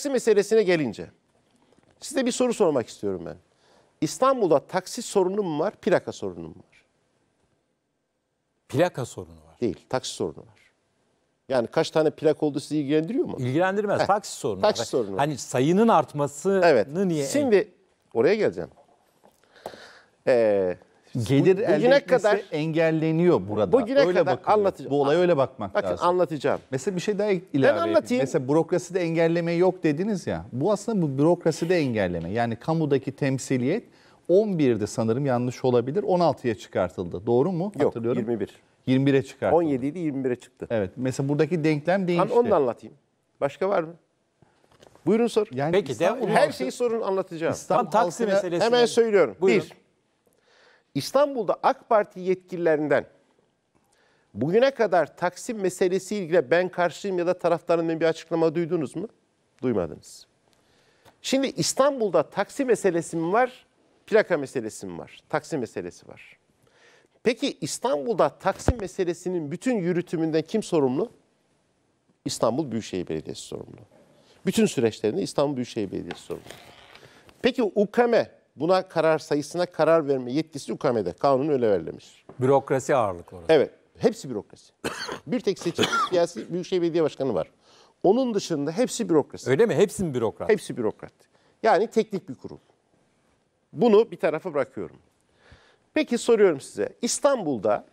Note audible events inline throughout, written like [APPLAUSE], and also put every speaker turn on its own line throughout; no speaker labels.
Taksi meselesine gelince size bir soru sormak istiyorum ben. İstanbul'da taksi sorunu mu var, plaka sorunu mu var? Plaka sorunu var. Değil, taksi sorunu var. Yani kaç tane plak oldu sizi ilgilendiriyor mu? İlgilendirmez. Heh, taksi sorunu. Taksi var. sorunu. Hani
sayının artması evet. niye? Şimdi oraya geleceğim.
Ee, Gelir bu, elde kadar, engelleniyor burada. Bugüne öyle kadar bakılıyor. anlatacağım. Bu olaya öyle bakmak Bakın, lazım. Bakın anlatacağım. Mesela bir şey daha ilave ben anlatayım. Edeyim. Mesela bürokraside engelleme yok dediniz ya. Bu aslında bu bürokraside engelleme. Yani kamudaki temsiliyet 11'de sanırım yanlış olabilir. 16'ya çıkartıldı. Doğru mu? Yok Hatırlıyorum. 21. 21'e çıkartıldı. 17 idi 21'e çıktı. Evet. Mesela buradaki denklem değişti. Ben onu da anlatayım. Başka var mı? Buyurun sor. Yani Peki İstanbul, de her şeyi
sorun anlatacağım. İstanbul Tam taksi meselesi. Hemen söylüyorum. Buyurun. Bir, İstanbul'da AK Parti yetkililerinden bugüne kadar Taksim meselesi ilgili ben karşıyım ya da taraflarından bir açıklama duydunuz mu? Duymadınız. Şimdi İstanbul'da taksi meselesi mi var, plaka meselesi mi var, taksi meselesi var. Peki İstanbul'da taksi meselesinin bütün yürütümünden kim sorumlu? İstanbul Büyükşehir Belediyesi sorumlu. Bütün süreçlerinde İstanbul Büyükşehir Belediyesi sorumlu. Peki UKM'e Buna karar sayısına karar verme yetkisi UKM'de. Kanun öyle verilmiş. Bürokrasi ağırlıklı orası. Evet. Hepsi bürokrasi. [COUGHS] bir tek seçim [COUGHS] siyasi Büyükşehir Belediye Başkanı var. Onun dışında hepsi bürokrasi. Öyle mi? Hepsi mi bürokrat? Hepsi bürokrat. Yani teknik bir kurul. Bunu bir tarafa bırakıyorum. Peki soruyorum size. İstanbul'da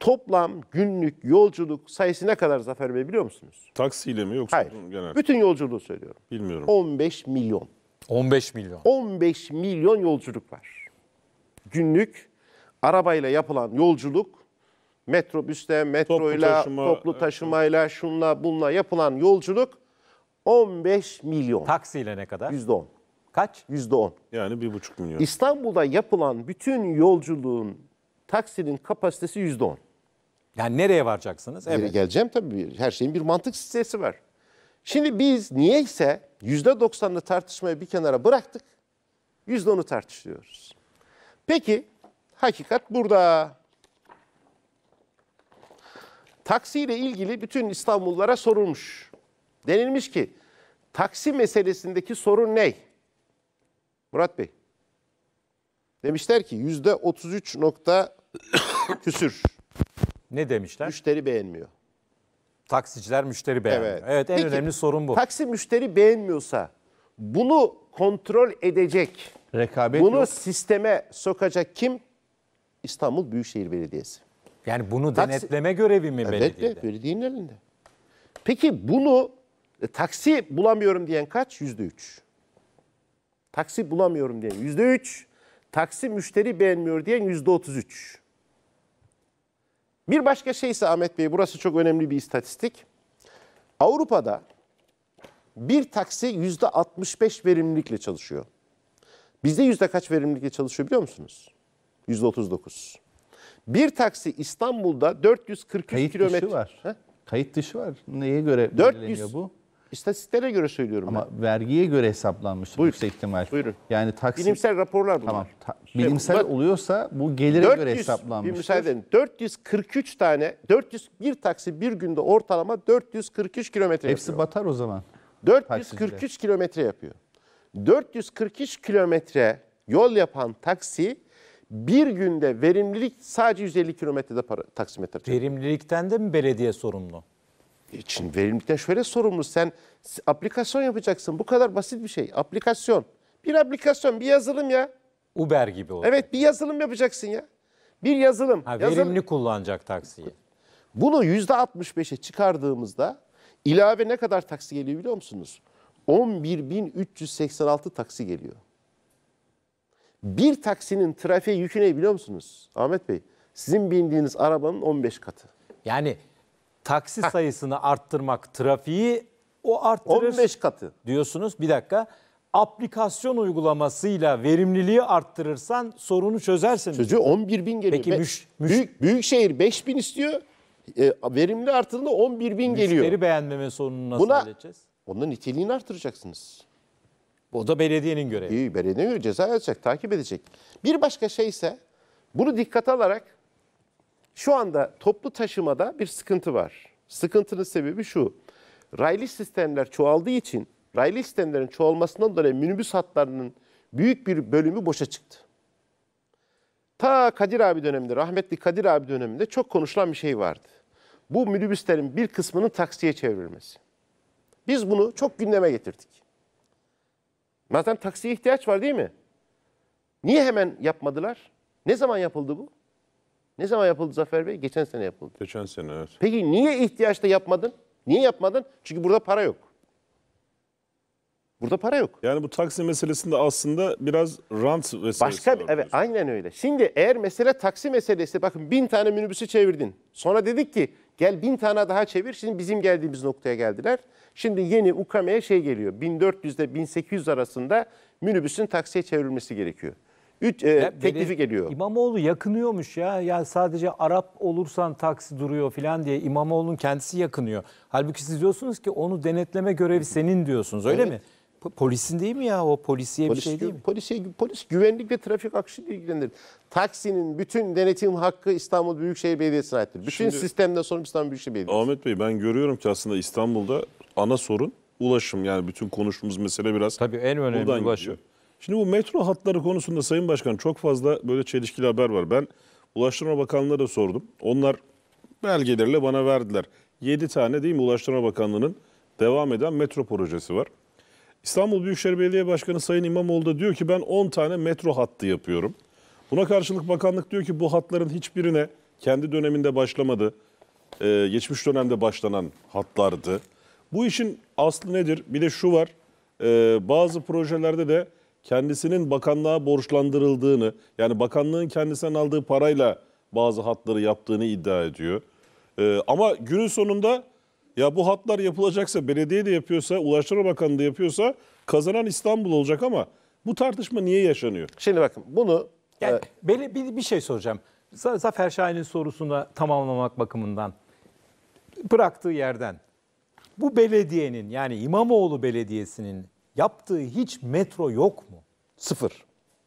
toplam günlük yolculuk sayısı ne kadar Zafer Bey biliyor musunuz? Taksiyle mi yoksa Hayır. genel? Bütün yolculuğu söylüyorum. Bilmiyorum. 15 milyon.
15 milyon.
15 milyon yolculuk var. Günlük arabayla yapılan yolculuk metrobüste, metroyla, toplu, taşıma, toplu taşımayla, şunla bunla yapılan yolculuk 15 milyon. Taksiyle ne kadar? %10. Kaç? %10. Yani 1,5 milyon. İstanbul'da yapılan bütün yolculuğun taksinin kapasitesi %10. Yani nereye varacaksınız? Evet. geleceğim tabii. Her şeyin bir mantık sitesi var. Şimdi biz niyeyse %90'lı tartışmayı bir kenara bıraktık, yüzde onu tartışıyoruz. Peki hakikat burada. Taksi ile ilgili bütün İstanbullulara sorulmuş. Denilmiş ki taksi meselesindeki sorun ne? Murat Bey. Demişler ki yüzde 33 nokta küsür. Ne demişler? Müşteri beğenmiyor. Taksiciler müşteri beğenmiyor. Evet, evet en Peki, önemli sorun bu. Taksi müşteri beğenmiyorsa bunu kontrol edecek, Rekabet bunu yok. sisteme sokacak kim? İstanbul Büyükşehir Belediyesi. Yani bunu taksi, denetleme görevi mi evet, belediyede? Evet, belediyenin elinde. Peki bunu e, taksi bulamıyorum diyen kaç? Yüzde üç. Taksi bulamıyorum diyen yüzde üç. Taksi müşteri beğenmiyor diyen yüzde otuz üç. Bir başka şey ise Ahmet Bey, burası çok önemli bir istatistik. Avrupa'da bir taksi yüzde 65 verimlilikle çalışıyor. Bizde yüzde kaç verimlilikle çalışıyor biliyor musunuz? Yüzde 39. Bir taksi İstanbul'da 443 Kayıt kilometre... Dışı var. Ha?
Kayıt dışı var. Neye göre 400, bu? İstatistiklere göre söylüyorum Ama ben. vergiye göre hesaplanmış Bu yüksek ihtimal. Buyurun. Yani taksit... Bilimsel raporlar bunlar. Tamam. Ta, şey, bilimsel Bak, oluyorsa bu gelire 400, göre hesaplanmış. müsaade
443 tane, 400 bir taksi bir günde ortalama 443 kilometre yapıyor. Hepsi batar o zaman. 443 kilometre yapıyor. 443 kilometre yol yapan taksi bir günde verimlilik sadece 150 kilometrede para, taksimetre. Verimlilikten de mi belediye sorumlu? için verimlilikten şöyle sorumlu. Sen aplikasyon yapacaksın. Bu kadar basit bir şey. Aplikasyon. Bir aplikasyon, bir yazılım ya. Uber gibi olur Evet, bir yazılım yapacaksın ya. Bir yazılım. Ha, verimli yazılım.
kullanacak taksiyi.
Bunu yüzde %65'e çıkardığımızda ilave ne kadar taksi geliyor biliyor musunuz? 11.386 taksi geliyor. Bir taksinin trafiğe yükü ne biliyor musunuz Ahmet Bey? Sizin bindiğiniz arabanın 15 katı.
Yani taksi sayısını arttırmak trafiği o arttırır. 15 katı. Diyorsunuz bir dakika. Aplikasyon uygulamasıyla verimliliği arttırırsan sorunu çözersin. Çocuğu 11 bin geliyor. Peki müş, müş... Büyük, şehir 5 bin istiyor.
E, verimli artırında 11 bin Müşteri geliyor. Müşteri beğenmeme sorununu nasıl Buna, halledeceğiz? Onun niteliğini artıracaksınız. O da belediyenin görevi. İyi, belediye ceza yazacak, takip edecek. Bir başka şey ise bunu dikkate alarak şu anda toplu taşımada bir sıkıntı var. Sıkıntının sebebi şu. Raylı sistemler çoğaldığı için raylı sistemlerin çoğalmasından dolayı minibüs hatlarının büyük bir bölümü boşa çıktı. Ta Kadir abi döneminde, rahmetli Kadir abi döneminde çok konuşulan bir şey vardı. Bu minibüslerin bir kısmının taksiye çevrilmesi. Biz bunu çok gündeme getirdik. Zaten taksiye ihtiyaç var değil mi? Niye hemen yapmadılar? Ne zaman yapıldı bu? Ne zaman yapıldı Zafer Bey? Geçen sene yapıldı. Geçen sene evet. Peki niye ihtiyaçta yapmadın? Niye yapmadın? Çünkü burada para yok. Burada para yok. Yani bu taksi meselesinde aslında biraz rant meselesi Başka, bir Evet, aynen öyle. Şimdi eğer mesele taksi meselesi, bakın bin tane minibüsü çevirdin. Sonra dedik ki gel bin tane daha çevir. Şimdi bizim geldiğimiz noktaya geldiler. Şimdi yeni UKM'ye şey geliyor. 1400 ile 1800 arasında minibüsün taksiye çevrilmesi gerekiyor üç, e, teklif ediyor.
İmamoğlu yakınıyormuş ya. Yani sadece Arap olursan taksi duruyor falan diye İmamoğlu'nun kendisi yakınıyor. Halbuki siz diyorsunuz ki onu denetleme görevi senin diyorsunuz öyle evet. mi? Polisin değil mi ya o polisiye polis, bir şey değil mi?
Polisiye, polis güvenlik ve trafik akışı ilgilenir. Taksinin bütün denetim hakkı İstanbul Büyükşehir Belediyesi'ne aittir. Bütün Şimdi, sistemden
sorumlu İstanbul Büyükşehir Belediyesi. Ahmet Bey ben görüyorum ki aslında İstanbul'da ana sorun ulaşım. Yani bütün konuştuğumuz mesele biraz Tabii en önemli ulaşım. Gidiyor. Şimdi bu metro hatları konusunda Sayın Başkan çok fazla böyle çelişkili haber var. Ben Ulaştırma Bakanlığı'na da sordum. Onlar belgelerle bana verdiler. 7 tane değil mi Ulaştırma Bakanlığı'nın devam eden metro projesi var. İstanbul Büyükşehir Belediye Başkanı Sayın İmamoğlu da diyor ki ben 10 tane metro hattı yapıyorum. Buna karşılık bakanlık diyor ki bu hatların hiçbirine kendi döneminde başlamadı. Ee, geçmiş dönemde başlanan hatlardı. Bu işin aslı nedir? Bir de şu var. E, bazı projelerde de kendisinin bakanlığa borçlandırıldığını, yani bakanlığın kendisinden aldığı parayla bazı hatları yaptığını iddia ediyor. Ee, ama günün sonunda ya bu hatlar yapılacaksa, belediye de yapıyorsa, Ulaştırma bakanlığı da yapıyorsa kazanan İstanbul olacak ama bu tartışma niye yaşanıyor? Şimdi bakın bunu... Yani, e... böyle bir, bir şey soracağım. Zafer Şahin'in sorusunu tamamlamak bakımından.
Bıraktığı yerden. Bu belediyenin yani İmamoğlu Belediyesi'nin Yaptığı hiç metro yok mu? Sıfır.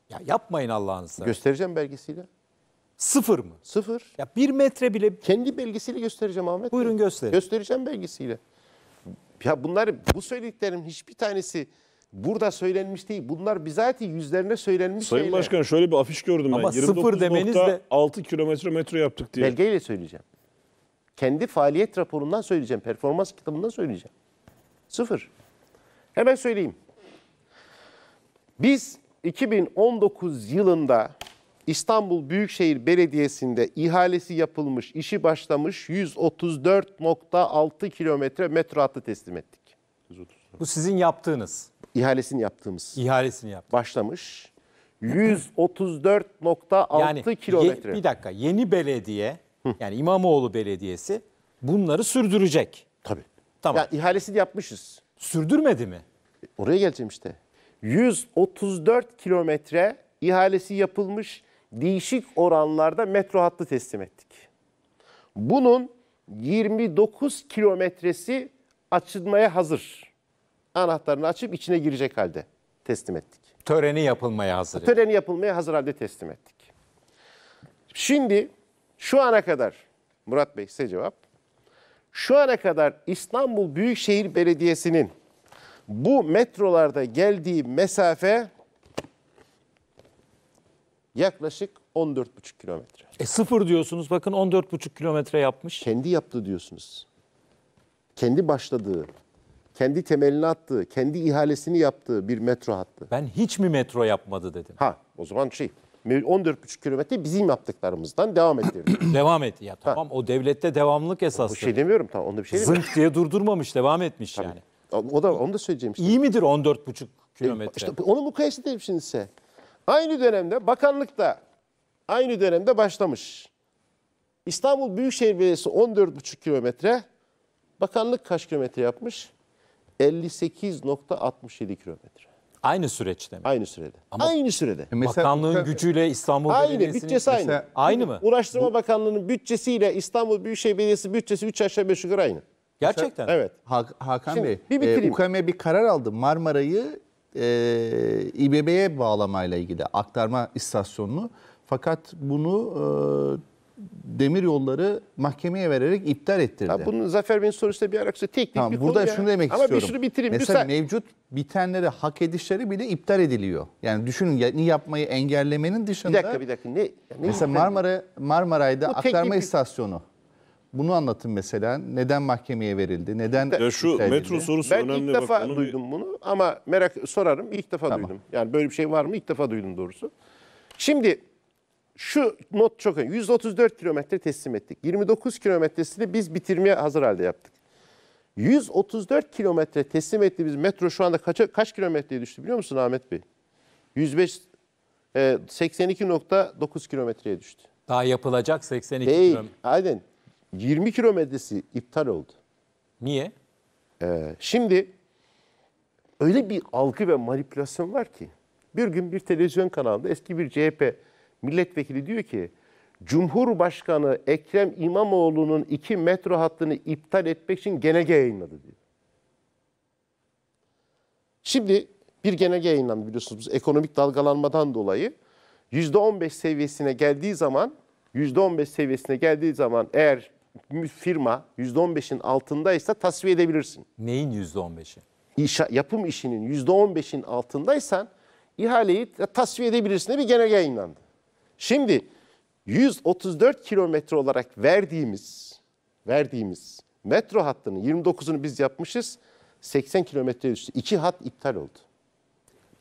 Ya yapmayın Allah'ını seversen. Göstereceğim belgesiyle. Sıfır mı? Sıfır. Ya bir metre bile... Kendi belgesiyle
göstereceğim Ahmet. Buyurun Bey. gösterin. Göstereceğim belgesiyle. Ya bunlar, bu söylediklerim hiçbir tanesi burada söylenmiş değil. Bunlar bizatihi yüzlerine söylenmiş Sayın şeyler. Başkan
şöyle bir afiş gördüm Ama ben. 29.6 demeniz de... kilometre metro yaptık diye. Belgeyle söyleyeceğim.
Kendi faaliyet raporundan söyleyeceğim. Performans kitabından söyleyeceğim. Sıfır. Hemen söyleyeyim. Biz 2019 yılında İstanbul Büyükşehir Belediyesi'nde ihalesi yapılmış, işi başlamış 134.6 kilometre metro hattı teslim ettik.
Bu sizin yaptığınız. İhalesini yaptığımız. İhalesini yaptı. Başlamış. 134.6 yani, kilometre. bir dakika yeni belediye Hı. yani İmamoğlu Belediyesi bunları sürdürecek. Tabii. Tamam. Ya, ihalesini yapmışız sürdürmedi mi?
Oraya geleceğim işte. 134 kilometre ihalesi yapılmış değişik oranlarda metro hattı teslim ettik. Bunun 29 kilometresi açılmaya hazır. Anahtarını açıp içine girecek halde teslim ettik.
Töreni yapılmaya hazır.
Töreni yapılmaya hazır halde teslim ettik. Şimdi şu ana kadar Murat Bey size cevap. Şu ana kadar İstanbul Büyükşehir Belediyesi'nin bu metrolarda geldiği mesafe yaklaşık 14,5 kilometre.
E sıfır diyorsunuz bakın 14,5 kilometre yapmış. Kendi
yaptı diyorsunuz. Kendi başladığı, kendi temelini attığı, kendi ihalesini yaptığı bir metro hattı.
Ben hiç mi metro yapmadı dedim. Ha o zaman şey
14,5 kilometre bizim yaptıklarımızdan devam ettirdi.
[CLEARS THROAT] devam etti ya tamam o devlette devamlık esas. Bu şey demiyorum tamam onda bir şey demiyorum. Zınk diye durdurmamış devam etmiş Tabii. yani. O da onu da söyleyeceğim işte.
İyi midir 14,5 kilometre? E, onu mukayese edelim şimdi size. Aynı dönemde bakanlıkta aynı dönemde başlamış. İstanbul Büyükşehir Belediyesi 14,5 kilometre. Bakanlık kaç kilometre yapmış? 58.67
kilometre. Aynı süreçte mi? Aynı sürede. Ama aynı sürede. E, mesela, Bakanlığın gücüyle İstanbul aynı, Belediyesi'nin... Bütçesi aynı. Mesela, aynı mı?
Uğraştırma Bu... Bakanlığı'nın bütçesiyle İstanbul Büyükşehir Belediyesi bütçesi 3 aşağı 5 yukarı aynı. Gerçekten. evet. Hakan Şimdi, Bey, bir e, bitireyim.
e, UKM bir karar aldı. Marmara'yı e, İBB'ye bağlamayla ilgili aktarma istasyonunu. Fakat bunu e, demir yolları mahkemeye vererek iptal ettirdi. Ya bunun
Zafer Bey'in sorusuyla bir alakası teknik tamam, bir burada konu şunu ya. demek Ama istiyorum. Ama bir şunu bitireyim. Mesela müsa-
mevcut bitenleri hak edişleri bile iptal ediliyor. Yani düşünün ne yapmayı engellemenin dışında. Bir dakika bir dakika. Ne, ne mesela Marmara Marmaray'da Bu aktarma teknik... istasyonu. Bunu anlatın mesela. Neden mahkemeye verildi? Neden Ya şu metro edildi? sorusu ben önemli. Ben ilk defa bak, duydum bunu ama
merak sorarım. İlk defa tamam. duydum. Yani böyle bir şey var mı? İlk defa duydum doğrusu. Şimdi şu not çok önemli. 134 kilometre teslim ettik. 29 kilometresini biz bitirmeye hazır halde yaptık. 134 kilometre teslim ettiğimiz metro şu anda kaça, kaç kilometreye düştü biliyor musun Ahmet Bey? 105 e, 82.9 kilometreye düştü.
Daha yapılacak 82 Değil, kilometre.
Aynen. 20 kilometresi iptal oldu. Niye? Ee, şimdi öyle bir algı ve manipülasyon var ki bir gün bir televizyon kanalında eski bir CHP Milletvekili diyor ki Cumhurbaşkanı Ekrem İmamoğlu'nun iki metro hattını iptal etmek için genelge yayınladı diyor. Şimdi bir genelge yayınlandı biliyorsunuz ekonomik dalgalanmadan dolayı. %15 seviyesine geldiği zaman %15 seviyesine geldiği zaman eğer firma %15'in altındaysa tasfiye edebilirsin.
Neyin %15'i? İşa, yapım
işinin %15'in altındaysan ihaleyi tasfiye edebilirsin diye bir genelge yayınlandı. Şimdi 134 kilometre olarak verdiğimiz verdiğimiz metro hattının 29'unu biz yapmışız. 80 kilometre üstü iki
hat iptal oldu.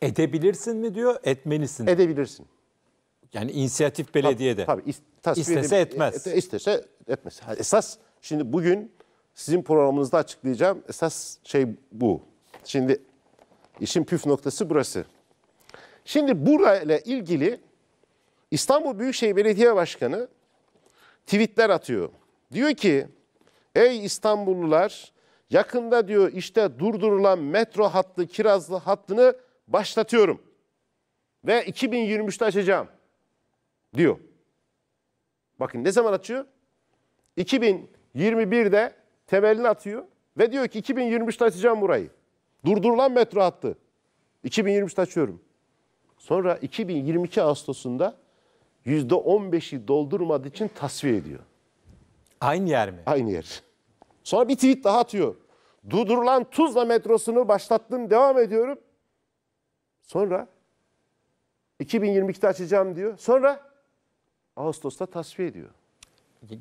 Edebilirsin mi diyor, etmelisin. Edebilirsin. Yani inisiyatif belediyede. Tabii, is, e, e, istese etmez. Et, istese etmez. Esas
şimdi bugün sizin programınızda açıklayacağım esas şey bu. Şimdi işin püf noktası burası. Şimdi burayla ilgili İstanbul Büyükşehir Belediye Başkanı tweetler atıyor. Diyor ki ey İstanbullular yakında diyor işte durdurulan metro hattı kirazlı hattını başlatıyorum. Ve 2023'te açacağım diyor. Bakın ne zaman açıyor? 2021'de temelini atıyor ve diyor ki 2023'te açacağım burayı. Durdurulan metro hattı. 2023'te açıyorum. Sonra 2022 Ağustos'unda %15'i doldurmadığı için tasfiye ediyor. Aynı yer mi? Aynı yer. Sonra bir tweet daha atıyor. Durdurulan Tuzla metrosunu başlattım devam ediyorum. Sonra 2022'de açacağım diyor.
Sonra Ağustos'ta tasfiye ediyor.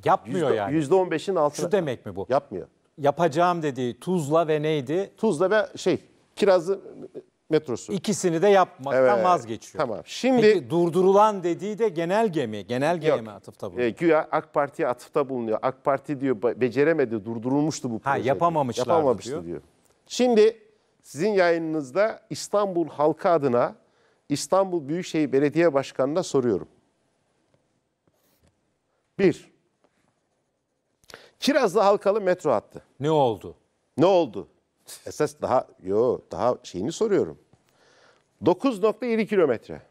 Yapmıyor Yüzde yani. %15'in altına. Şu demek mi bu? Yapmıyor. Yapacağım dediği Tuzla ve neydi? Tuzla ve şey kirazı metrosu. İkisini de yapmaktan Evet,
vazgeçiyor. tamam. Şimdi- Peki
durdurulan dediği de genelge mi? Genelgeye Yok. mi atıfta bulunuyor? E, güya AK Parti'ye atıfta bulunuyor. AK Parti diyor
beceremedi, durdurulmuştu bu proje. Yapamamışlar. Yapamamıştı diyor. diyor. Şimdi sizin yayınınızda İstanbul halkı adına İstanbul Büyükşehir Belediye Başkanı'na soruyorum. Bir, Kirazlı Halkalı metro hattı. Ne oldu? Ne oldu? Esas daha yo daha şeyini soruyorum. 9.7 kilometre.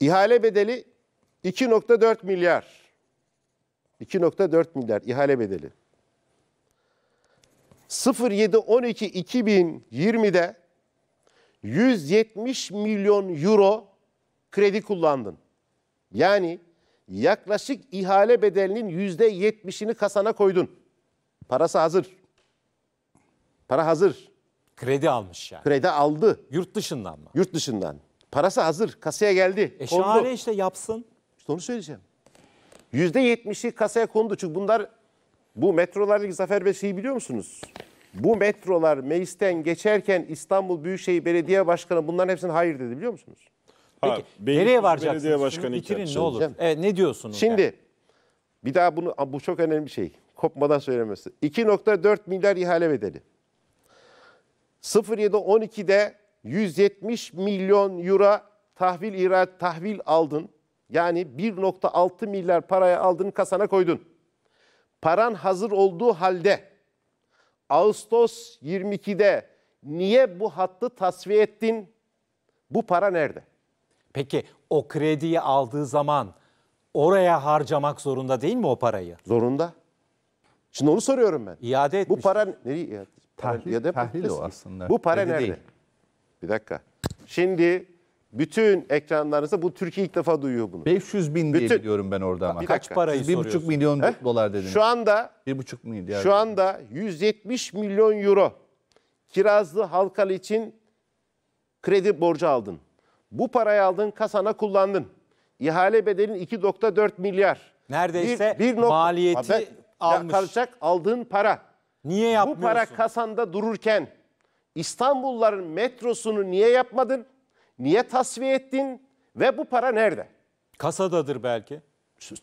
İhale bedeli 2.4 milyar. 2.4 milyar ihale bedeli. 07.12.2020'de 170 milyon euro kredi kullandın. Yani yaklaşık ihale bedelinin %70'ini kasana koydun. Parası hazır. Para hazır. Kredi almış yani. Kredi aldı. Yurt dışından mı? Yurt dışından. Parası hazır. Kasaya geldi. E kondu. şahane işte yapsın. İşte onu söyleyeceğim. %70'i kasaya kondu. Çünkü bunlar bu metrolardaki Zafer Bey şeyi biliyor musunuz? Bu metrolar meclisten geçerken İstanbul Büyükşehir Belediye Başkanı bunların hepsine hayır dedi biliyor musunuz?
Peki ha, nereye varacaksınız?
Belediye Başkanı bitirin ne olur? Evet, e, ne diyorsunuz? Şimdi yani? bir daha bunu bu çok önemli bir şey. Kopmadan söylemesi. 2.4 milyar ihale bedeli. 07.12'de 170 milyon euro tahvil ihraç tahvil aldın. Yani 1.6 milyar paraya aldın kasana koydun. Paran hazır olduğu halde Ağustos 22'de niye
bu hattı tasfiye ettin? Bu para nerede? Peki o krediyi aldığı zaman oraya harcamak zorunda değil mi o parayı? Zorunda.
Şimdi onu soruyorum ben.
İade etmiş. Bu para nereye iade Tahlil, ya tahlil o aslında. Bu para Dedi
nerede? Değil. Bir dakika. Şimdi bütün ekranlarınızda bu Türkiye ilk defa
duyuyor bunu. 500 bin diye bütün, biliyorum ben orada ama. Kaç parayı bir buçuk milyon Heh? dolar dediniz. Şu anda bir buçuk milyar. Şu
anda 170 milyon euro Kirazlı Halkal için kredi borcu aldın. Bu parayı aldın, kasana kullandın. İhale bedelin 2.4 milyar. Neredeyse bir, bir nokta, maliyeti ben, almış. Kalacak aldığın para. Niye yapmıyorsun? Bu para kasanda dururken İstanbulluların metrosunu niye yapmadın? Niye tasfiye ettin? Ve bu para nerede?
Kasadadır belki.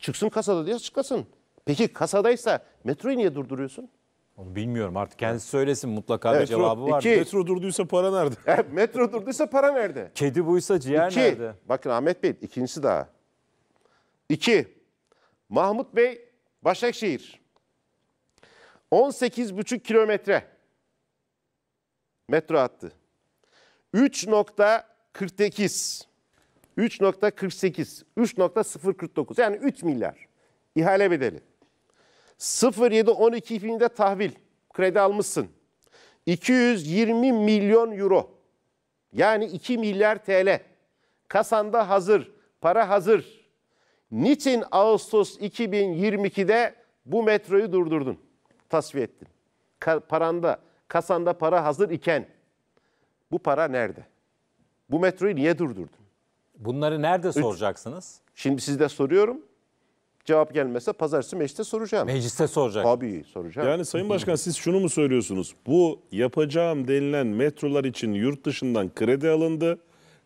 Çıksın kasada diye açıklasın. Peki kasadaysa metroyu niye durduruyorsun?
Onu bilmiyorum artık kendisi söylesin mutlaka bir Evet, cevabı var. iki. Metro
durduysa para nerede? [LAUGHS] E, metro durduysa para nerede?
Kedi buysa ciğer İki, nerede? bakın Ahmet Bey ikincisi
daha. İki, Mahmut Bey Başakşehir. 18,5 kilometre metro hattı. 3.48 3.48 3.049 yani 3 milyar ihale bedeli. 07-12 filminde tahvil kredi almışsın. 220 milyon euro yani 2 milyar TL. Kasanda hazır, para hazır. Niçin Ağustos 2022'de bu metroyu durdurdun? tasfiye ettin. Ka paranda, kasanda para hazır iken bu para nerede? Bu metroyu niye durdurdun? Bunları nerede Üç. soracaksınız? Şimdi sizde soruyorum. Cevap gelmese pazartesi mecliste soracağım. Mecliste
soracak. Tabii soracağım. Yani Sayın Başkan siz şunu mu söylüyorsunuz? Bu yapacağım denilen metrolar için yurt dışından kredi alındı,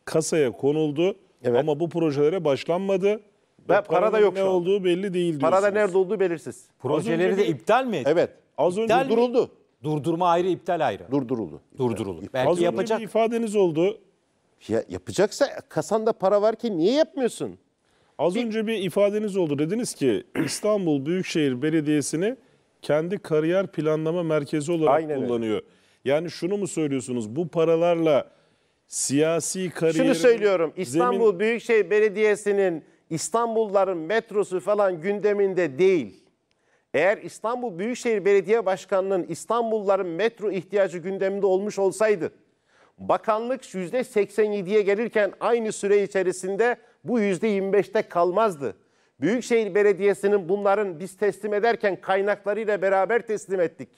kasaya konuldu evet. ama bu projelere başlanmadı. Ben para da yok ne şu olduğu belli değil diyorsunuz. Para da
nerede olduğu belirsiz. Projeleri de
iptal mi? Evet. Az önce İptal mi? Durdurma ayrı, iptal ayrı. Durduruldu. Durdurulur.
Belki Az önce
bir ifadeniz oldu. Ya yapacaksa kasanda para var ki niye yapmıyorsun? Az önce bir ifadeniz oldu. Dediniz ki İstanbul Büyükşehir Belediyesi'ni kendi kariyer planlama merkezi olarak Aynen öyle. kullanıyor. Yani şunu mu söylüyorsunuz? Bu paralarla siyasi kariyer Şunu söylüyorum. İstanbul
Büyükşehir Belediyesi'nin İstanbulların metrosu falan gündeminde değil. Eğer İstanbul Büyükşehir Belediye Başkanı'nın İstanbulların metro ihtiyacı gündeminde olmuş olsaydı, bakanlık %87'ye gelirken aynı süre içerisinde bu %25'te kalmazdı. Büyükşehir Belediyesi'nin bunların biz teslim ederken kaynaklarıyla beraber teslim ettik.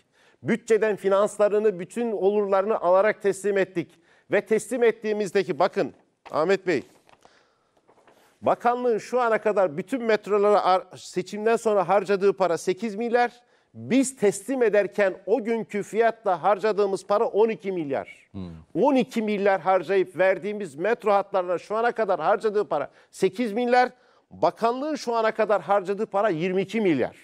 Bütçeden finanslarını, bütün olurlarını alarak teslim ettik. Ve teslim ettiğimizdeki bakın Ahmet Bey Bakanlığın şu ana kadar bütün metrolara seçimden sonra harcadığı para 8 milyar. Biz teslim ederken o günkü fiyatla harcadığımız para 12 milyar. Hmm. 12 milyar harcayıp verdiğimiz metro hatlarına şu ana kadar harcadığı para 8 milyar. Bakanlığın şu ana kadar harcadığı para 22 milyar.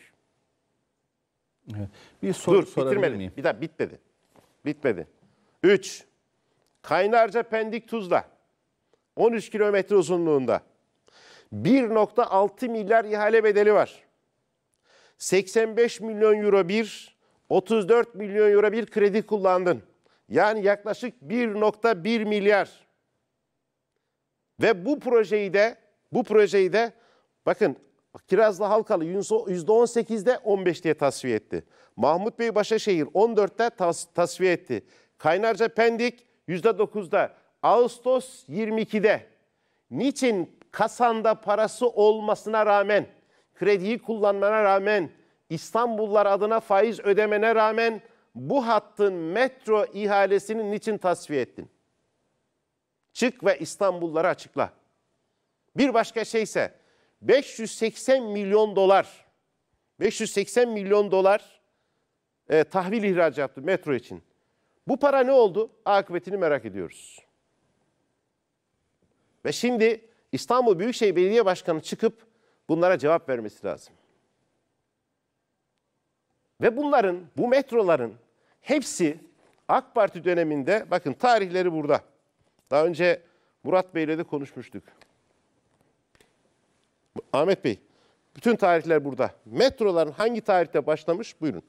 Evet. Bir soru Dur, sorabilir miyim? Bir daha bitmedi. Bitmedi. 3. Kaynarca Pendik Tuzla. 13 kilometre uzunluğunda. 1.6 milyar ihale bedeli var. 85 milyon euro bir, 34 milyon euro bir kredi kullandın. Yani yaklaşık 1.1 milyar. Ve bu projeyi de bu projeyi de bakın Kirazlı Halkalı %18'de 15 diye tasfiye etti. Mahmut Bey Başaşehir 14'te tas tasfiye etti. Kaynarca Pendik %9'da. Ağustos 22'de. Niçin kasanda parası olmasına rağmen, krediyi kullanmana rağmen, İstanbullular adına faiz ödemene rağmen bu hattın metro ihalesini niçin tasfiye ettin? Çık ve İstanbullulara açıkla. Bir başka şey ise 580 milyon dolar 580 milyon dolar e, tahvil ihracı yaptı metro için. Bu para ne oldu? Akıbetini merak ediyoruz. Ve şimdi İstanbul Büyükşehir Belediye Başkanı çıkıp bunlara cevap vermesi lazım. Ve bunların, bu metroların hepsi AK Parti döneminde, bakın tarihleri burada. Daha önce Murat Bey'le de konuşmuştuk. Ahmet Bey, bütün tarihler burada. Metroların hangi tarihte başlamış? Buyurun.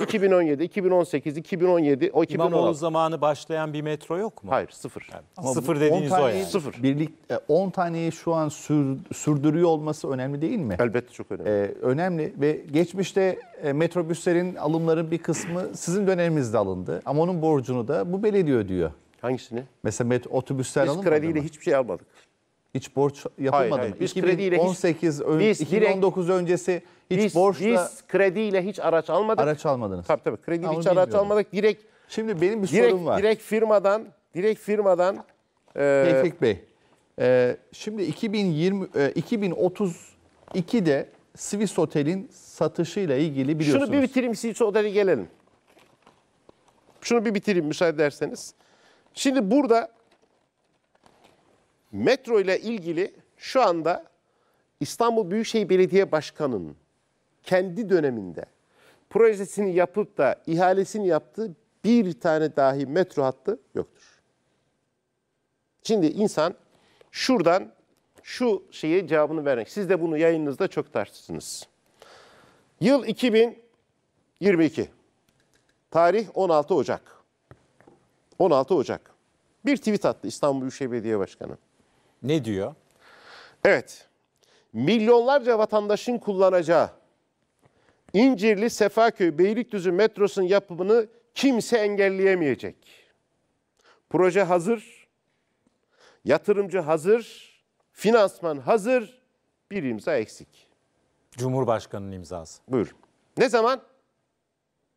2017, 2018, 2017, o 2016. İmamoğlu
zamanı başlayan bir metro yok mu? Hayır, sıfır. Yani
Ama sıfır dediğiniz o yani. Sıfır.
Birlik, 10 e, taneyi şu an sür, sürdürüyor olması önemli değil mi? Elbette çok önemli. Ee, önemli ve geçmişte e, metrobüslerin alımların bir kısmı sizin döneminizde alındı. Ama onun borcunu da bu belediye ödüyor. Hangisini? Mesela met otobüsler Biz alınmadı Biz krediyle hiçbir şey almadık. Hiç borç yapılmadı hayır, mı? Biz 2018 hiç, ön, biz 2019 direkt, öncesi hiç biz, borçla biz krediyle hiç
araç almadık.
Araç almadınız. Tabii tabii. Krediyle hiç bilmiyorum. araç almadık.
Direkt Şimdi benim bir direkt, sorum var. Direkt firmadan, direkt firmadan
e, Tevfik Bey. E, şimdi 2020 e, 2032'de Swiss Otel'in satışıyla ilgili biliyorsunuz. Şunu bir bitireyim Swiss Otel'e gelelim. Şunu bir bitireyim müsaade ederseniz.
Şimdi burada Metro ile ilgili şu anda İstanbul Büyükşehir Belediye Başkanı'nın kendi döneminde projesini yapıp da ihalesini yaptığı bir tane dahi metro hattı yoktur. Şimdi insan şuradan şu şeye cevabını vermek. Siz de bunu yayınınızda çok tartıştınız. Yıl 2022. Tarih 16 Ocak. 16 Ocak. Bir tweet attı İstanbul Büyükşehir Belediye Başkanı. Ne diyor? Evet. Milyonlarca vatandaşın kullanacağı İncirli Sefaköy Beylikdüzü metrosunun yapımını kimse engelleyemeyecek. Proje hazır. Yatırımcı hazır. Finansman hazır. Bir imza eksik. Cumhurbaşkanının imzası. Buyur. Ne zaman?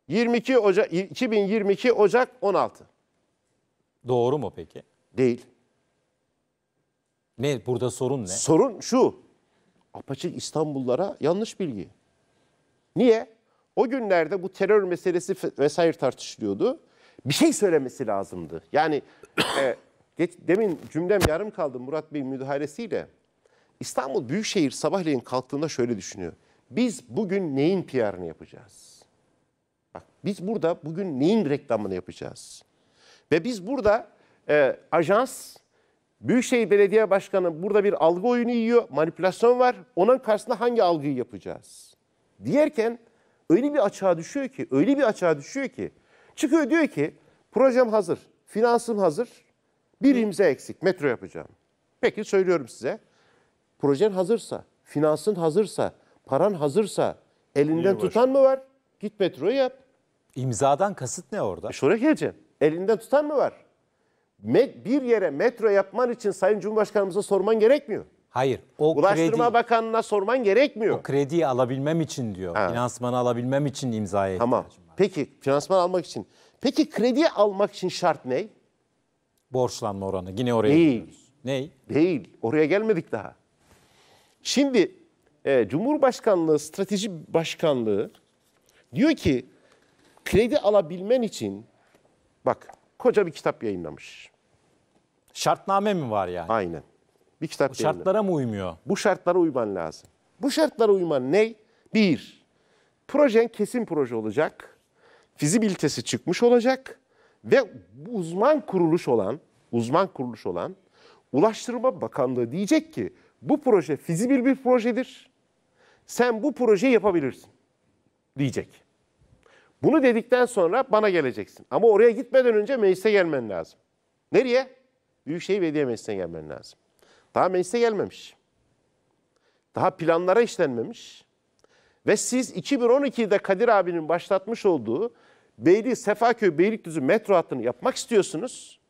22 Ocak 2022 Ocak 16.
Doğru mu peki? Değil. Ne burada sorun ne? Sorun şu. Apaçık İstanbullulara yanlış bilgi. Niye?
O günlerde bu terör meselesi vesaire tartışılıyordu. Bir şey söylemesi lazımdı. Yani [COUGHS] e, geç, demin cümlem yarım kaldı Murat Bey müdahalesiyle. İstanbul Büyükşehir sabahleyin kalktığında şöyle düşünüyor. Biz bugün neyin PR'ını yapacağız? Bak biz burada bugün neyin reklamını yapacağız? Ve biz burada e, ajans Büyükşehir Belediye Başkanı burada bir algı oyunu yiyor, manipülasyon var. Onun karşısında hangi algıyı yapacağız? Diyerken öyle bir açığa düşüyor ki, öyle bir açığa düşüyor ki. Çıkıyor diyor ki, projem hazır, finansım hazır, bir imza eksik, metro yapacağım. Peki söylüyorum size, projen hazırsa, finansın hazırsa, paran hazırsa, elinden tutan mı var? Git metroyu yap. İmzadan kasıt ne orada? E şuraya geleceğim. Elinden tutan mı var? bir yere metro yapman için Sayın Cumhurbaşkanımıza sorman gerekmiyor.
Hayır. O Ulaştırma kredi,
Bakanı'na sorman gerekmiyor.
O krediyi alabilmem için diyor. Ha. Finansmanı alabilmem için imzaya tamam. ihtiyacım var. Peki finansman almak için. Peki kredi almak için şart ne?
Borçlanma oranı. Yine oraya Değil. gidiyoruz. Ney? Değil. Oraya gelmedik daha. Şimdi e, Cumhurbaşkanlığı Strateji Başkanlığı diyor ki kredi alabilmen için bak koca bir kitap yayınlamış. Şartname mi var yani? Aynen. Bir kitap Bu yayınla. şartlara mı uymuyor? Bu şartlara uyman lazım. Bu şartlara uyman ne? Bir, projen kesin proje olacak. Fizibilitesi çıkmış olacak. Ve uzman kuruluş olan, uzman kuruluş olan Ulaştırma Bakanlığı diyecek ki bu proje fizibil bir projedir. Sen bu projeyi yapabilirsin diyecek. Bunu dedikten sonra bana geleceksin. Ama oraya gitmeden önce meclise gelmen lazım. Nereye? Büyükşehir Belediye Meclisi'ne gelmen lazım. Daha meclise gelmemiş. Daha planlara işlenmemiş. Ve siz 2012'de Kadir abinin başlatmış olduğu Beylik, Sefaköy, Beylikdüzü metro hattını yapmak istiyorsunuz.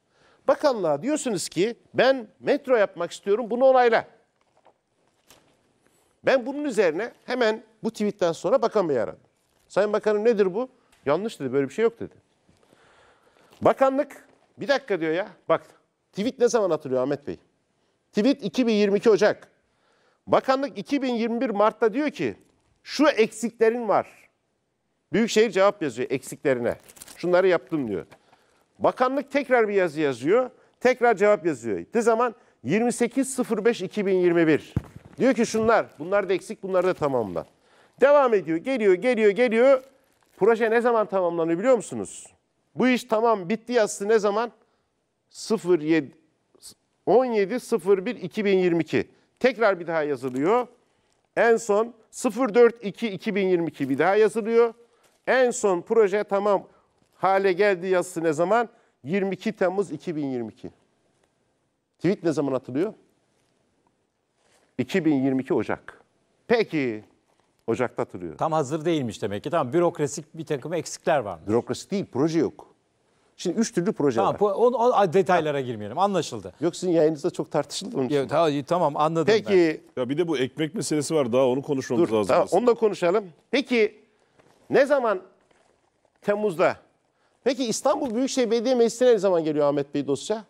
Bakanlığa diyorsunuz ki ben metro yapmak istiyorum bunu onayla. Ben bunun üzerine hemen bu tweetten sonra bakan bey aradım. Sayın Bakanım nedir bu? Yanlış dedi böyle bir şey yok dedi. Bakanlık bir dakika diyor ya bak Tweet ne zaman atılıyor Ahmet Bey? Tweet 2022 Ocak. Bakanlık 2021 Mart'ta diyor ki şu eksiklerin var. Büyükşehir cevap yazıyor eksiklerine. Şunları yaptım diyor. Bakanlık tekrar bir yazı yazıyor. Tekrar cevap yazıyor. Ne zaman? 28.05.2021. Diyor ki şunlar, bunlar da eksik, bunlar da tamamla. Devam ediyor, geliyor, geliyor, geliyor. Proje ne zaman tamamlanıyor biliyor musunuz? Bu iş tamam bitti yazısı ne zaman? 17.01.2022 Tekrar bir daha yazılıyor. En son 04.02.2022 bir daha yazılıyor. En son proje tamam hale geldi yazısı ne zaman? 22 Temmuz 2022. Tweet ne zaman atılıyor? 2022 Ocak. Peki. Ocak'ta atılıyor. Tam
hazır değilmiş demek ki. Tam bürokrasik bir takım eksikler var.
Bürokrasi değil, proje yok. Şimdi üç türlü proje tamam, var.
Tamam o, o detaylara ha. girmeyelim anlaşıldı. Yok sizin
yayınınızda çok tartışıldı
onun için. Evet, tamam anladım Peki,
ben. Ya bir de bu ekmek meselesi var daha onu konuşmamız dur, lazım. Tamam, onu da konuşalım. Peki ne zaman Temmuz'da? Peki İstanbul Büyükşehir Belediye Meclisi'ne ne zaman geliyor Ahmet Bey dosya?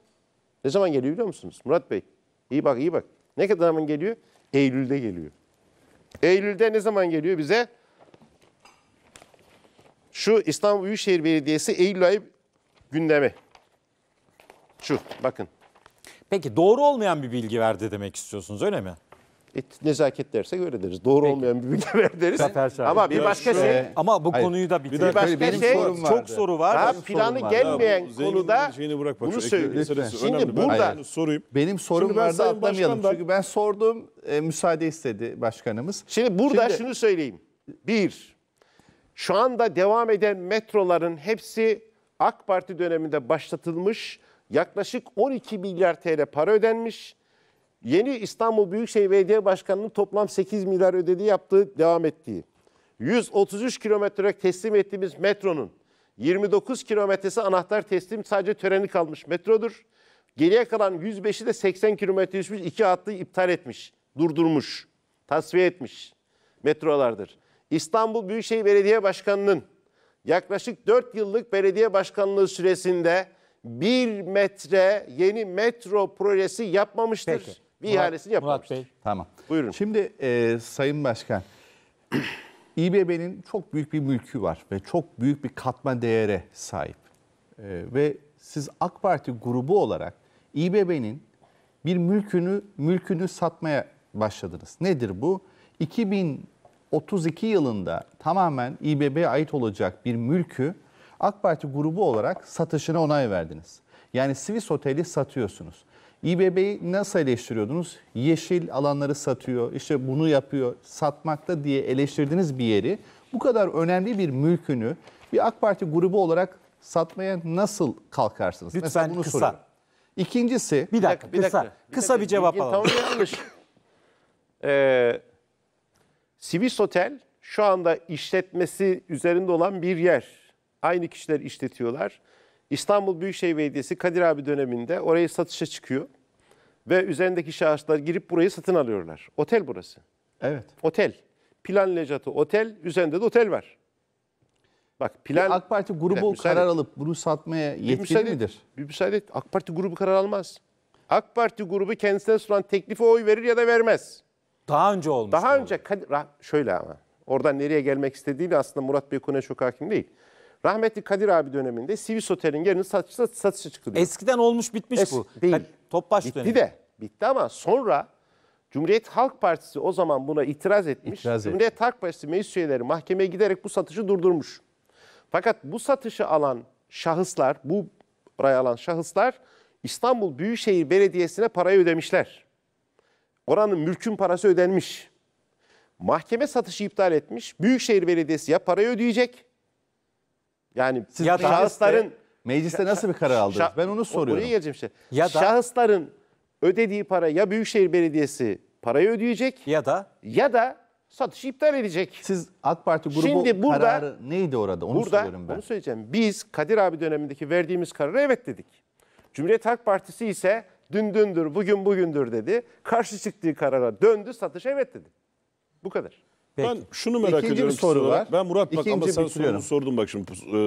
Ne zaman geliyor biliyor musunuz Murat Bey? İyi bak iyi bak. Ne kadar zaman geliyor? Eylül'de geliyor. Eylül'de ne zaman geliyor bize? Şu İstanbul Büyükşehir Belediyesi Eylül ayı gündemi.
Şu bakın. Peki doğru olmayan bir bilgi verdi demek istiyorsunuz öyle mi? E, nezaket dersek öyle deriz. Doğru Peki. olmayan bir bilgi [LAUGHS] ver deriz. Ama bir başka şey. ama bu Hayır.
konuyu da bitir. Bir, başka benim şey. Sorum vardı. çok soru
var. Ha, planı sorum gelmeyen ya, bu, konuda bırak bunu söylüyor. Şimdi burada Hayır. sorayım. Benim sorum Şimdi vardı atlamayalım.
Çünkü ben sordum e, müsaade istedi başkanımız. Şimdi burada Şimdi, şunu söyleyeyim. Bir, şu
anda devam eden metroların hepsi AK Parti döneminde başlatılmış yaklaşık 12 milyar TL para ödenmiş. Yeni İstanbul Büyükşehir Belediye Başkanı'nın toplam 8 milyar ödediği yaptığı devam ettiği. 133 kilometre teslim ettiğimiz metronun 29 kilometresi anahtar teslim sadece töreni kalmış metrodur. Geriye kalan 105'i de 80 kilometre düşmüş iki hattı iptal etmiş, durdurmuş, tasfiye etmiş metrolardır. İstanbul Büyükşehir Belediye Başkanı'nın yaklaşık 4 yıllık belediye başkanlığı süresinde bir metre yeni metro projesi yapmamıştır. Peki. Bir Murat,
ihalesini yapmamıştır. Murat Bey. Tamam. Buyurun. Şimdi e, Sayın Başkan, [CLEARS THROAT] İBB'nin çok büyük bir mülkü var ve çok büyük bir katma değere sahip. E, ve siz AK Parti grubu olarak İBB'nin bir mülkünü mülkünü satmaya başladınız. Nedir bu? 2000 32 yılında tamamen İBB'ye ait olacak bir mülkü AK Parti grubu olarak satışına onay verdiniz. Yani Swiss Otel'i satıyorsunuz. İBB'yi nasıl eleştiriyordunuz? Yeşil alanları satıyor, işte bunu yapıyor, satmakta diye eleştirdiğiniz bir yeri bu kadar önemli bir mülkünü bir AK Parti grubu olarak satmaya nasıl kalkarsınız? Lütfen Mesela bunu kısa. Soruyorum. İkincisi... Bir dakika, bir dakika, kısa. Bir dakika. Kısa bir, cevap alalım. Tamam yanlış. [LAUGHS]
ee, Sivis Otel şu anda işletmesi üzerinde olan bir yer. Aynı kişiler işletiyorlar. İstanbul Büyükşehir Belediyesi Kadir abi döneminde orayı satışa çıkıyor. Ve üzerindeki şahıslar girip burayı satın alıyorlar. Otel burası. Evet. Otel. Plan Lecatı otel, üzerinde de otel var. Bak plan... Bir AK Parti grubu yani, karar alıp
bunu satmaya yetkili bir müsaade, midir?
Bir müsaade et. AK Parti grubu karar almaz. AK Parti grubu kendisine sunan teklifi oy verir ya da vermez. Daha önce olmuş. Daha önce Kadir, şöyle ama oradan nereye gelmek istediğiyle aslında Murat Bey konuya çok hakim değil. Rahmetli Kadir abi döneminde Sivis Otel'in yerini satışa, satışa çıktı. Eskiden olmuş bitmiş es, bu. Değil. Yani, Topbaş bitti dönemi. de bitti ama sonra Cumhuriyet Halk Partisi o zaman buna itiraz etmiş. İtiraz Cumhuriyet et. Halk Partisi meclis üyeleri mahkemeye giderek bu satışı durdurmuş. Fakat bu satışı alan şahıslar, bu parayı alan şahıslar İstanbul Büyükşehir Belediyesi'ne parayı ödemişler oranın mülkün parası ödenmiş. Mahkeme satışı iptal etmiş. Büyükşehir Belediyesi ya parayı ödeyecek. Yani Siz ya şahısların... Mecliste, mecliste nasıl bir karar aldınız? Ben onu soruyorum. Oraya geleceğim işte. Ya da, şahısların ödediği para ya Büyükşehir Belediyesi parayı ödeyecek. Ya da? Ya da satışı iptal edecek. Siz AK Parti grubu Şimdi burada, kararı
neydi orada? Onu burada, soruyorum ben. Onu
söyleyeceğim. Biz Kadir abi dönemindeki verdiğimiz karara evet dedik. Cumhuriyet Halk Partisi ise Dün dündür, bugün bugündür dedi. Karşı çıktığı karara döndü, satış evet dedi. Bu kadar. Peki. Ben şunu merak İkinci ediyorum. Bir soru var. Ben Murat bak İkinci ama sen sorunu
sordun bak şimdi. E,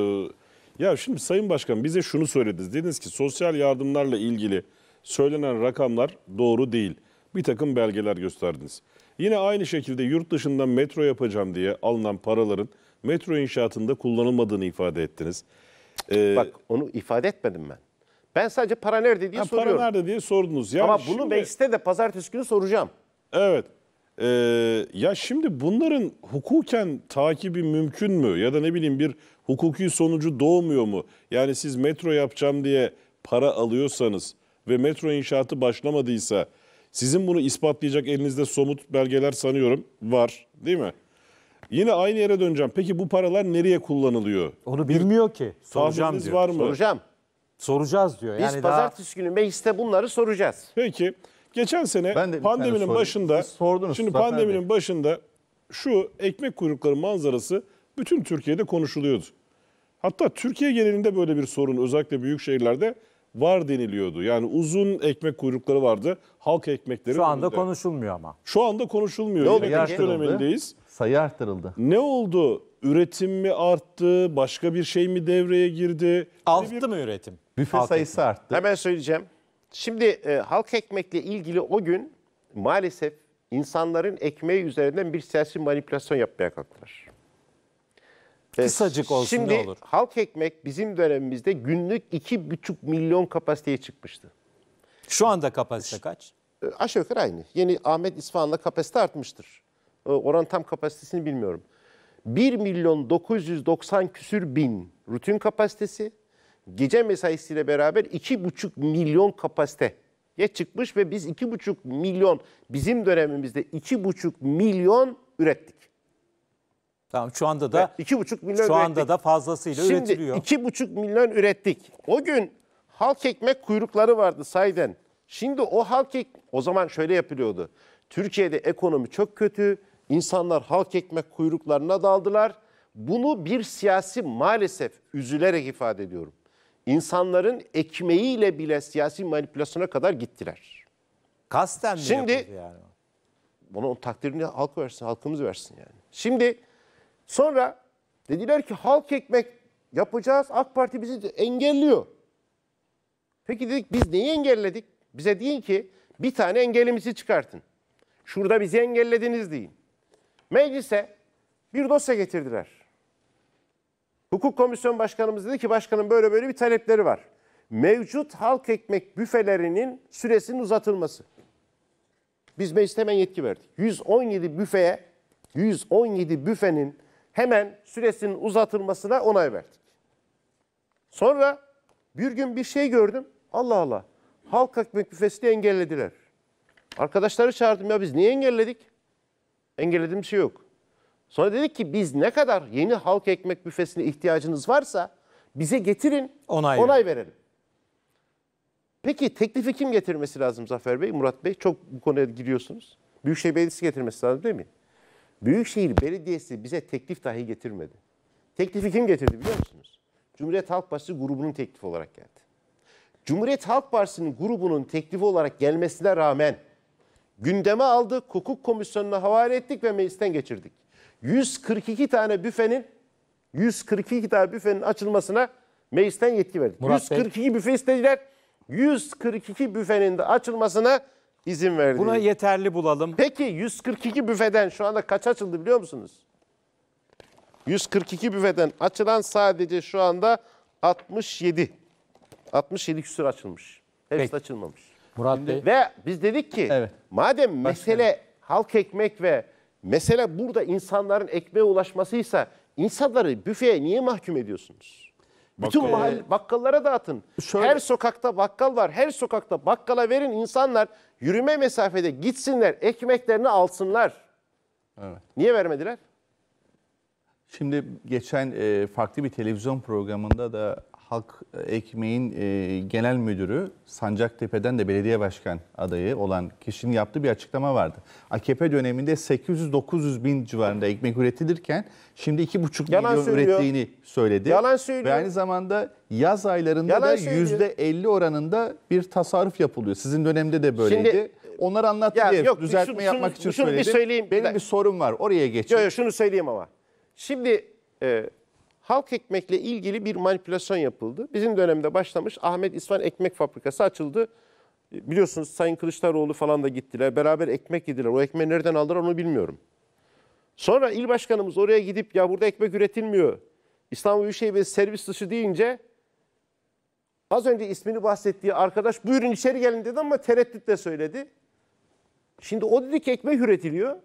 ya şimdi Sayın Başkan bize şunu söylediniz. Dediniz ki sosyal yardımlarla ilgili söylenen rakamlar doğru değil. Bir takım belgeler gösterdiniz. Yine aynı şekilde yurt dışından metro yapacağım diye alınan paraların metro inşaatında kullanılmadığını ifade ettiniz. Ee, Bak onu ifade etmedim ben. Ben sadece
para nerede diye ha, soruyorum. Para
nerede diye sordunuz. Ya Ama şimdi... bunu mecliste de pazartesi günü soracağım. Evet. Ee, ya şimdi bunların hukuken takibi mümkün mü? Ya da ne bileyim bir hukuki sonucu doğmuyor mu? Yani siz metro yapacağım diye para alıyorsanız ve metro inşaatı başlamadıysa sizin bunu ispatlayacak elinizde somut belgeler sanıyorum var değil mi? Yine aynı yere döneceğim. Peki bu paralar nereye kullanılıyor? Onu bilmiyor ki. Soracağım diyor. var mı? Soracağım. Soracağız diyor. Biz Yani daha- günü mecliste bunları soracağız. Peki geçen sene Ben de pandeminin başında sordunuz şimdi pandeminin Bey. başında şu ekmek kuyrukları manzarası bütün Türkiye'de konuşuluyordu. Hatta Türkiye genelinde böyle bir sorun özellikle büyük şehirlerde var deniliyordu. Yani uzun ekmek kuyrukları vardı. Halk ekmekleri Şu anda önünde. konuşulmuyor ama. Şu anda konuşulmuyor. Ne oldu Yine kış peki? dönemindeyiz. Sayı arttırıldı. Ne oldu? Üretim mi arttı? Başka bir şey mi devreye girdi?
Arttı mı üretim?
Büfe halk sayısı ekmek. arttı. Hemen
söyleyeceğim. Şimdi e, halk ekmekle ilgili o gün maalesef insanların ekmeği üzerinden bir siyasi manipülasyon yapmaya kalktılar. E, Kısacık olsun Şimdi, ne olur. Şimdi halk ekmek bizim dönemimizde günlük 2,5 milyon kapasiteye çıkmıştı. Şu anda kapasite kaç? E, aşağı yukarı aynı. Yeni Ahmet İsfahan'la kapasite artmıştır. E, oran tam kapasitesini bilmiyorum. 1 milyon 990 küsür bin rutin kapasitesi, gece mesaisiyle beraber 2,5 milyon kapasite ya çıkmış ve biz 2,5 milyon bizim dönemimizde 2,5 milyon ürettik. Tamam şu anda da evet, 2,5 milyon şu anda da fazlasıyla Şimdi, üretiliyor. Şimdi 2,5 milyon ürettik. O gün halk ekmek kuyrukları vardı sayden. Şimdi o halk ek o zaman şöyle yapılıyordu. Türkiye'de ekonomi çok kötü. İnsanlar halk ekmek kuyruklarına daldılar. Bunu bir siyasi maalesef üzülerek ifade ediyorum insanların ekmeğiyle bile siyasi manipülasyona kadar gittiler. Kasten mi Şimdi, yani? Bana onun takdirini halk versin, halkımız versin yani. Şimdi sonra dediler ki halk ekmek yapacağız, AK Parti bizi engelliyor. Peki dedik biz neyi engelledik? Bize deyin ki bir tane engelimizi çıkartın. Şurada bizi engellediniz deyin. Meclise bir dosya getirdiler. Hukuk Komisyon Başkanımız dedi ki başkanım böyle böyle bir talepleri var. Mevcut halk ekmek büfelerinin süresinin uzatılması. Biz mecliste hemen yetki verdik. 117 büfeye 117 büfenin hemen süresinin uzatılmasına onay verdik. Sonra bir gün bir şey gördüm. Allah Allah. Halk ekmek büfesini engellediler. Arkadaşları çağırdım ya biz niye engelledik? Engellediğim şey yok. Sonra dedik ki biz ne kadar yeni halk ekmek büfesine ihtiyacınız varsa bize getirin, onay, onay verelim. Peki teklifi kim getirmesi lazım Zafer Bey, Murat Bey? Çok bu konuya giriyorsunuz. Büyükşehir Belediyesi getirmesi lazım değil mi? Büyükşehir Belediyesi bize teklif dahi getirmedi. Teklifi kim getirdi biliyor musunuz? Cumhuriyet Halk Partisi grubunun teklifi olarak geldi. Cumhuriyet Halk Partisi'nin grubunun teklifi olarak gelmesine rağmen gündeme aldı, hukuk komisyonuna havale ettik ve meclisten geçirdik. 142 tane büfenin 142 tane büfenin açılmasına meclisten yetki verdi. Murat 142 Bey. büfe istediler. 142 büfenin de açılmasına izin verdi. Buna yeterli bulalım. Peki 142 büfeden şu anda kaç açıldı biliyor musunuz? 142 büfeden açılan sadece şu anda 67. 67 küsur açılmış. Hepsi Peki. açılmamış. Murat Bey. Ve biz dedik ki evet. madem mesele Başkanım. halk ekmek ve Mesela burada insanların ekmeğe ulaşmasıysa insanları büfeye niye mahkum ediyorsunuz? Bütün Bakkal, mahalle bakkallara dağıtın. Şöyle, her sokakta bakkal var. Her sokakta bakkala verin insanlar yürüme mesafede gitsinler, ekmeklerini alsınlar. Evet. Niye vermediler?
Şimdi geçen e, farklı bir televizyon programında da Halk Ekmeğin e, genel müdürü Sancaktepe'den de belediye başkan adayı olan kişinin yaptığı bir açıklama vardı. AKP döneminde 800-900 bin civarında ekmek üretilirken şimdi 2,5 Yalan milyon söylüyor. ürettiğini söyledi. Yalan söylüyor. Ve aynı zamanda yaz aylarında Yalan da söylüyor. %50 oranında bir tasarruf yapılıyor. Sizin dönemde de böyleydi. Şimdi, Onlar anlattı ya, diye yok, düzeltme şunu, yapmak için şunu söyledim. Bir söyleyeyim. Benim bir sorum var oraya geçin. Yok yok şunu söyleyeyim ama. Şimdi e,
halk ekmekle ilgili bir manipülasyon yapıldı. Bizim dönemde başlamış Ahmet İsvan Ekmek Fabrikası açıldı. Biliyorsunuz Sayın Kılıçdaroğlu falan da gittiler. Beraber ekmek yediler. O ekmeği nereden aldılar onu bilmiyorum. Sonra il başkanımız oraya gidip ya burada ekmek üretilmiyor. İstanbul Büyükşehir Belediyesi servis dışı deyince az önce ismini bahsettiği arkadaş buyurun içeri gelin dedi ama tereddütle söyledi. Şimdi o dedi ki ekmek üretiliyor.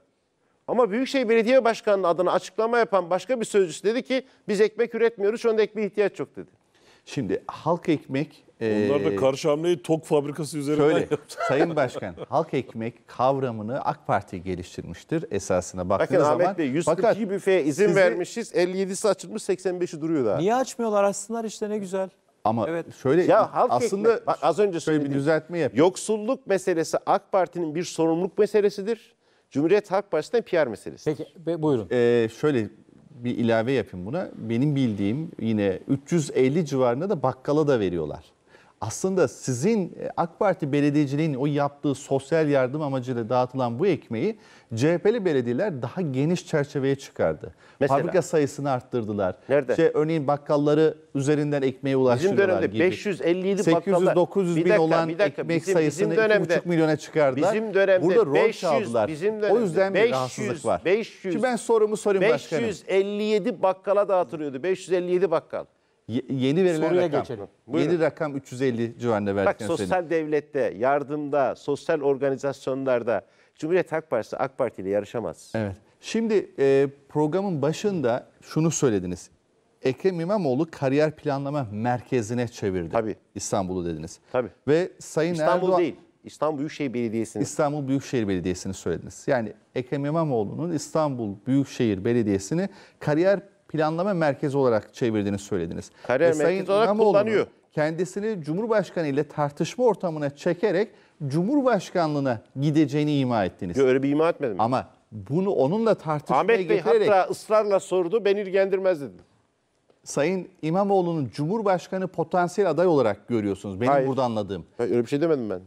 Ama Büyükşehir Belediye Başkanı'nın adına açıklama yapan başka bir sözcüsü dedi ki biz ekmek üretmiyoruz şu anda ekmeğe ihtiyaç yok dedi.
Şimdi halk ekmek... E, Onlar da karşı hamleyi tok fabrikası üzerinden şöyle, yaptı. [LAUGHS] Sayın Başkan, halk ekmek kavramını AK Parti geliştirmiştir esasına baktığınız Bakın, zaman. Bakın Ahmet Bey 142 büfeye izin sizi...
vermişiz, 57'si açılmış 85'i duruyor daha. Niye açmıyorlar açsınlar işte ne güzel. Ama
evet.
şöyle ya, halk aslında ekmek,
bak, az önce şöyle bir düzeltme yap. Yoksulluk meselesi AK Parti'nin bir sorumluluk meselesidir. Cumhuriyet
Halk Partisi'nin PR meselesi. Peki buyurun. Ee, şöyle bir ilave yapayım buna. Benim bildiğim yine 350 civarında da bakkala da veriyorlar aslında sizin e, AK Parti belediyeciliğin o yaptığı sosyal yardım amacıyla dağıtılan bu ekmeği CHP'li belediyeler daha geniş çerçeveye çıkardı. Mesela, Fabrika sayısını arttırdılar. Nerede? Şey, örneğin bakkalları üzerinden ekmeğe ulaştırdılar. Bizim dönemde gibi. 557 bakkallar. 800-900 bin dakika, olan dakika, ekmek bizim, sayısını bizim 2,5 milyona çıkardılar. Bizim dönemde Burada rol 500, çaldılar. Bizim dönemde, o yüzden 500, bir rahatsızlık var.
500, Şimdi ben sorumu sorayım 557 başkanım. 557 bakkala dağıtılıyordu. 557 bakkal
yeni verilen Soruya rakam. geçelim. Yeni rakam 350 civarında verdik. Bak sosyal senin.
devlette, yardımda, sosyal organizasyonlarda Cumhuriyet Halk Partisi AK Parti
ile yarışamaz. Evet. Şimdi e, programın başında şunu söylediniz. Ekrem İmamoğlu kariyer planlama merkezine çevirdi. Tabii. İstanbul'u dediniz. Tabii. Ve Sayın İstanbul Erdoğan... değil. İstanbul Büyükşehir Belediyesi'ni. İstanbul Büyükşehir Belediyesi'ni söylediniz. Yani Ekrem İmamoğlu'nun İstanbul Büyükşehir Belediyesi'ni kariyer planlama merkezi olarak çevirdiğini söylediniz. Kariyer e, merkezi olarak İmamoğlu kullanıyor. Kendisini Cumhurbaşkanı ile tartışma ortamına çekerek Cumhurbaşkanlığına gideceğini ima ettiniz. Yo, öyle bir ima etmedim. Ama bunu onunla tartışmaya Ahmet Bey getirerek... hatta
ısrarla sordu, beni ilgilendirmez dedim.
Sayın İmamoğlu'nun Cumhurbaşkanı potansiyel aday olarak görüyorsunuz. Benim Hayır. burada anladığım. Hayır, öyle bir şey demedim ben.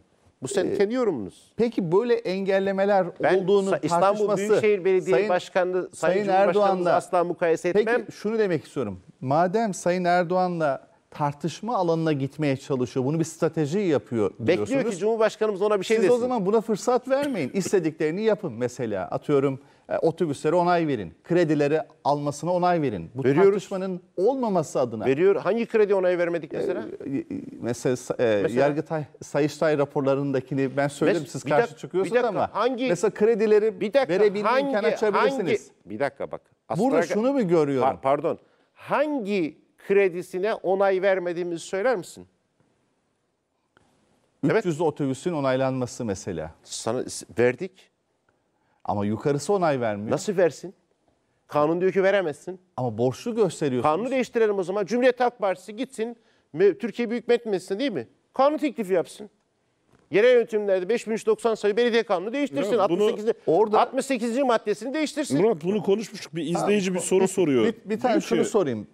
Bu senin ee, kendi yorumunuz. Peki böyle engellemeler ben, olduğunu İstanbul tartışması... İstanbul Büyükşehir Belediye Sayın, Başkanı Sayın, Sayın Erdoğan'la asla
mukayese etmem. Peki
şunu demek istiyorum. Madem Sayın Erdoğan'la tartışma alanına gitmeye çalışıyor. Bunu bir strateji yapıyor Bekliyor ki Cumhurbaşkanımız ona bir şey Siz desin. Siz o zaman buna fırsat vermeyin. İstediklerini yapın mesela. Atıyorum e, Otobüsleri onay verin. Kredileri almasına onay verin. Bu Veriyoruz. tartışmanın olmaması adına. Veriyor.
Hangi kredi onayı vermedik e, mesela?
E, e mesela, e, mesela? Yargıtay, Sayıştay raporlarındakini ben söyledim Mes- siz karşı dakika, çıkıyorsunuz dakika, ama. Hangi, mesela kredileri bir dakika, verebilme hangi, imkanı açabilirsiniz.
Hangi, bir dakika bak.
Astraga, Burada şunu mu görüyorum? Par- pardon.
Hangi kredisine onay vermediğimizi söyler misin?
300 evet. otobüsün onaylanması mesela. Sana verdik. Ama yukarısı onay vermiyor. Nasıl versin? Kanun diyor ki veremezsin. Ama borçlu gösteriyor. Kanunu
değiştirelim o zaman. Cumhuriyet Halk Partisi gitsin Türkiye Büyük Millet Meclisi'ne değil mi? Kanun teklifi
yapsın. Yerel
yönetimlerde 5390 sayı belediye kanunu değiştirsin. Ya bunu, 68. Orada, 68. maddesini değiştirsin.
Murat bunu konuşmuştuk. Bir izleyici ha, bir soru soruyor. Bir, bir tane şunu sorayım.